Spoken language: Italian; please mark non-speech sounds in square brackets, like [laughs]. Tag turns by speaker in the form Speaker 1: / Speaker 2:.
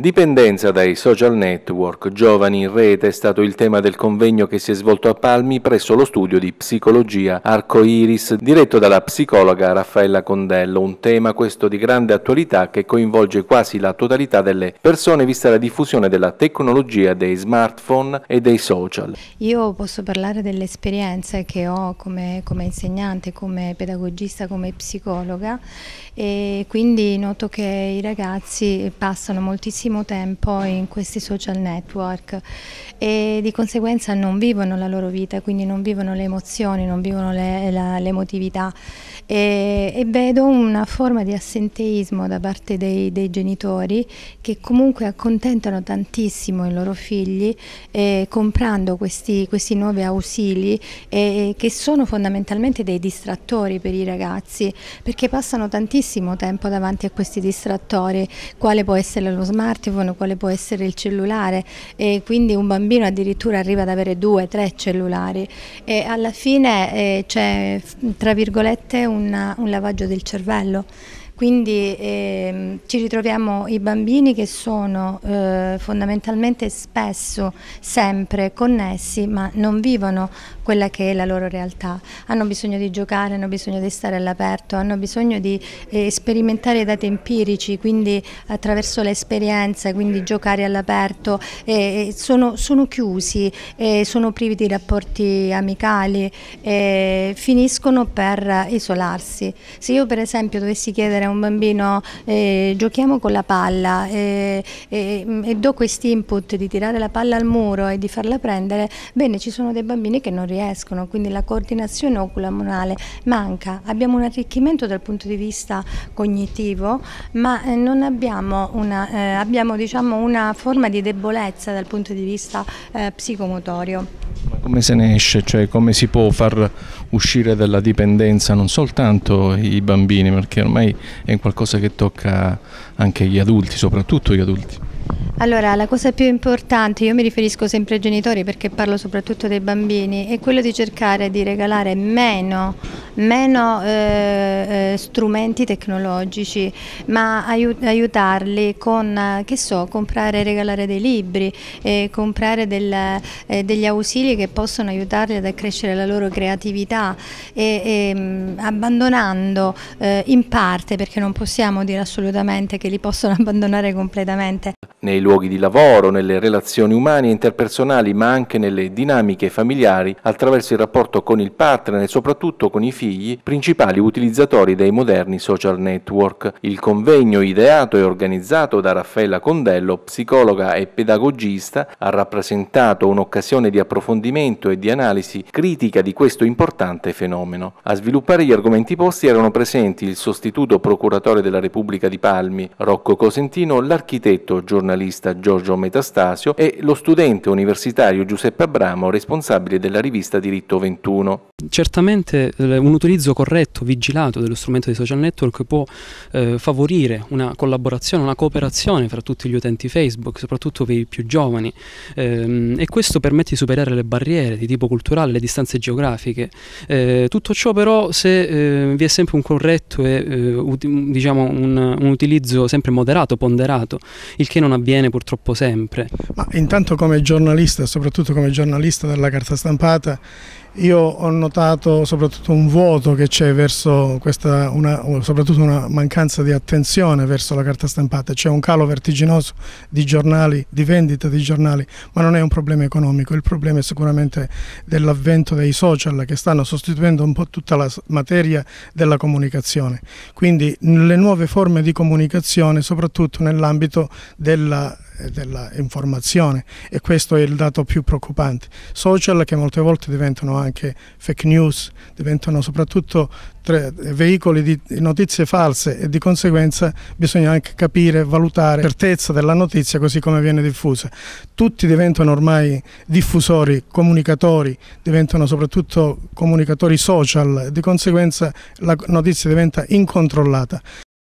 Speaker 1: Dipendenza dai social network, giovani in rete è stato il tema del convegno che si è svolto a Palmi presso lo studio di psicologia Arco Iris, diretto dalla psicologa Raffaella Condello, un tema questo di grande attualità che coinvolge quasi la totalità delle persone vista la diffusione della tecnologia dei smartphone e dei social.
Speaker 2: Io posso parlare delle esperienze che ho come, come insegnante, come pedagogista, come psicologa e quindi noto che i ragazzi passano moltissimo tantissimo tempo in questi social network e di conseguenza non vivono la loro vita, quindi non vivono le emozioni, non vivono l'emotività e, e, vedo una forma di assenteismo da parte dei, dei genitori che comunque accontentano tantissimo i loro figli eh, comprando questi, questi, nuovi ausili eh, che sono fondamentalmente dei distrattori per i ragazzi perché passano tantissimo tempo davanti a questi distrattori, quale può essere lo smartphone, smartphone, quale può essere il cellulare e quindi un bambino addirittura arriva ad avere due, tre cellulari e alla fine eh, c'è tra virgolette una, un lavaggio del cervello quindi ehm, ci ritroviamo i bambini che sono eh, fondamentalmente spesso sempre connessi ma non vivono quella che è la loro realtà. Hanno bisogno di giocare, hanno bisogno di stare all'aperto, hanno bisogno di eh, sperimentare i dati empirici, quindi attraverso l'esperienza, quindi giocare all'aperto. Eh, sono, sono, chiusi, sono privi di rapporti amicali, finiscono per isolarsi. Se io per esempio dovessi chiedere un bambino eh, giochiamo con la palla e, eh, e, eh, mm, e do questi input di tirare la palla al muro e di farla prendere, bene ci sono dei bambini che non riescono, quindi la coordinazione oculomonale manca. Abbiamo un arricchimento dal punto di vista cognitivo, ma eh, non abbiamo una, eh, abbiamo, diciamo, una forma di debolezza dal punto di vista eh, psicomotorio
Speaker 1: come se ne esce, cioè come si può far uscire dalla dipendenza non soltanto i bambini, perché ormai è qualcosa che tocca anche gli adulti, soprattutto gli adulti.
Speaker 2: Allora, la cosa più importante, io mi riferisco sempre ai genitori perché parlo soprattutto dei bambini, è quello di cercare di regalare meno meno eh, eh, strumenti tecnologici, ma aiutarli con, che so, comprare e regalare dei libri, eh, comprare del, eh, degli ausili che possono aiutarli ad accrescere la loro creatività, e, e, mm, abbandonando eh, in parte, perché non possiamo dire assolutamente che li possono [laughs] abbandonare completamente
Speaker 1: nei luoghi di lavoro, nelle relazioni umane e interpersonali, ma anche nelle dinamiche familiari attraverso il rapporto con il partner e soprattutto con i figli, principali utilizzatori dei moderni social network. Il convegno ideato e organizzato da Raffaella Condello, psicologa e pedagogista, ha rappresentato un'occasione di approfondimento e di analisi critica di questo importante fenomeno. A sviluppare gli argomenti posti erano presenti il sostituto procuratore della Repubblica di Palmi, Rocco Cosentino, l'architetto giornalista giornalista Giorgio Metastasio e lo studente universitario Giuseppe Abramo, responsabile della rivista Diritto 21.
Speaker 3: Certamente eh, un utilizzo corretto, vigilato dello strumento dei social network può eh, favorire una collaborazione, una cooperazione fra tutti gli utenti Facebook, soprattutto per i più giovani eh, e questo permette di superare le barriere di tipo culturale, le distanze geografiche. Eh, tutto ciò però se eh, vi è sempre un corretto e eh, diciamo un, un, utilizzo sempre moderato, ponderato, il che non avviene purtroppo sempre.
Speaker 4: Ma intanto come giornalista, soprattutto come giornalista della carta stampata, io ho notato soprattutto un vuoto che c'è verso questa, una, soprattutto una mancanza di attenzione verso la carta stampata, c'è un calo vertiginoso di giornali, di vendita di giornali, ma non è un problema economico, il problema è sicuramente dell'avvento dei social che stanno sostituendo un po' tutta la materia della comunicazione. Quindi le nuove forme di comunicazione, soprattutto nell'ambito della eh, dell'informazione e questo è il dato più preoccupante. Social che molte volte diventano anche fake news, diventano soprattutto eh, veicoli di notizie false e di conseguenza bisogna anche capire, valutare la certezza della notizia così come viene diffusa. Tutti diventano ormai diffusori, comunicatori, diventano soprattutto comunicatori social, di conseguenza la notizia diventa incontrollata.